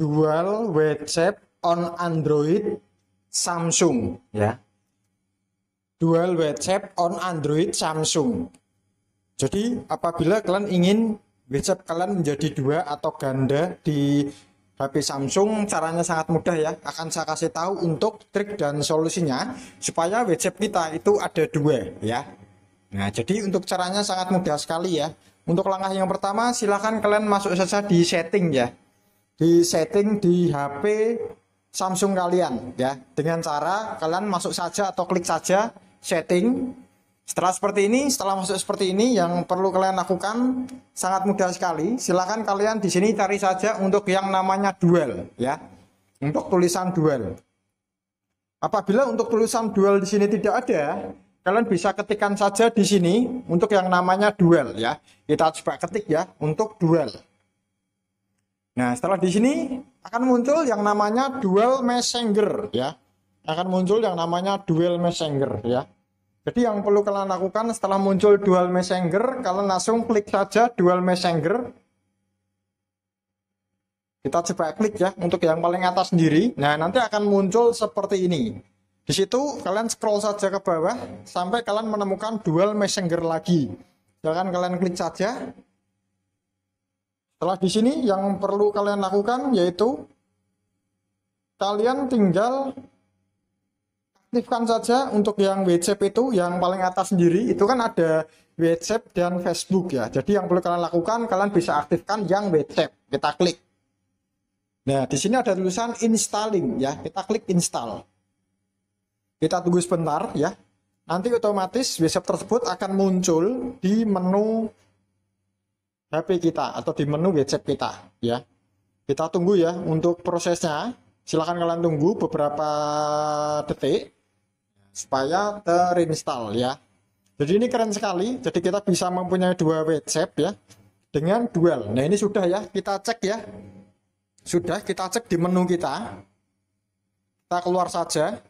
dual WhatsApp on Android Samsung ya. Dual WhatsApp on Android Samsung. Jadi apabila kalian ingin WhatsApp kalian menjadi dua atau ganda di HP Samsung caranya sangat mudah ya akan saya kasih tahu untuk trik dan solusinya supaya WhatsApp kita itu ada dua ya Nah jadi untuk caranya sangat mudah sekali ya untuk langkah yang pertama silahkan kalian masuk saja di setting ya di setting di HP Samsung kalian ya dengan cara kalian masuk saja atau klik saja setting setelah seperti ini setelah masuk seperti ini yang perlu kalian lakukan sangat mudah sekali silahkan kalian di sini cari saja untuk yang namanya duel ya untuk tulisan duel apabila untuk tulisan duel di sini tidak ada kalian bisa ketikkan saja di sini untuk yang namanya duel ya kita coba ketik ya untuk duel Nah, setelah di sini akan muncul yang namanya dual messenger ya. Akan muncul yang namanya dual messenger ya. Jadi yang perlu kalian lakukan setelah muncul dual messenger, kalian langsung klik saja dual messenger. Kita coba klik ya untuk yang paling atas sendiri. Nah, nanti akan muncul seperti ini. Di situ kalian scroll saja ke bawah sampai kalian menemukan dual messenger lagi. Silahkan kalian klik saja. Setelah di sini yang perlu kalian lakukan yaitu kalian tinggal aktifkan saja untuk yang WhatsApp itu yang paling atas sendiri itu kan ada WhatsApp dan Facebook ya. Jadi yang perlu kalian lakukan kalian bisa aktifkan yang WhatsApp. Kita klik. Nah, di sini ada tulisan installing ya. Kita klik install. Kita tunggu sebentar ya. Nanti otomatis WhatsApp tersebut akan muncul di menu HP kita atau di menu gadget kita ya. Kita tunggu ya untuk prosesnya. Silahkan kalian tunggu beberapa detik supaya terinstall ya. Jadi ini keren sekali. Jadi kita bisa mempunyai dua WhatsApp ya dengan dual. Nah ini sudah ya kita cek ya. Sudah kita cek di menu kita. Kita keluar saja.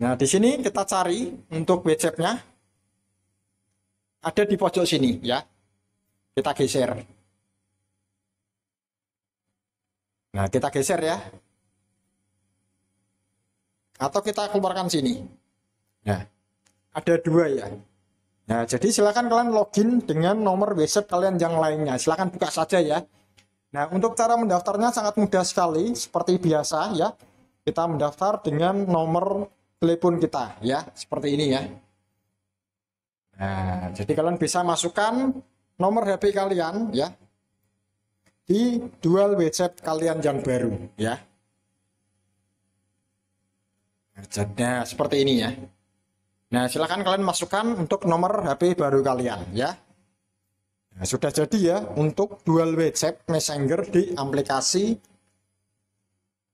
Nah di sini kita cari untuk WhatsApp-nya ada di pojok sini ya kita geser nah kita geser ya atau kita keluarkan sini nah ada dua ya nah jadi silahkan kalian login dengan nomor website kalian yang lainnya silahkan buka saja ya nah untuk cara mendaftarnya sangat mudah sekali seperti biasa ya kita mendaftar dengan nomor telepon kita ya seperti ini ya nah jadi kalian bisa masukkan nomor HP kalian ya di dual WeChat kalian yang baru ya. Jadinya seperti ini ya. Nah, silahkan kalian masukkan untuk nomor HP baru kalian ya. Nah, sudah jadi ya untuk dual WeChat Messenger di aplikasi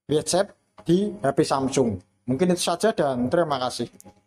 WeChat di HP Samsung. Mungkin itu saja dan terima kasih.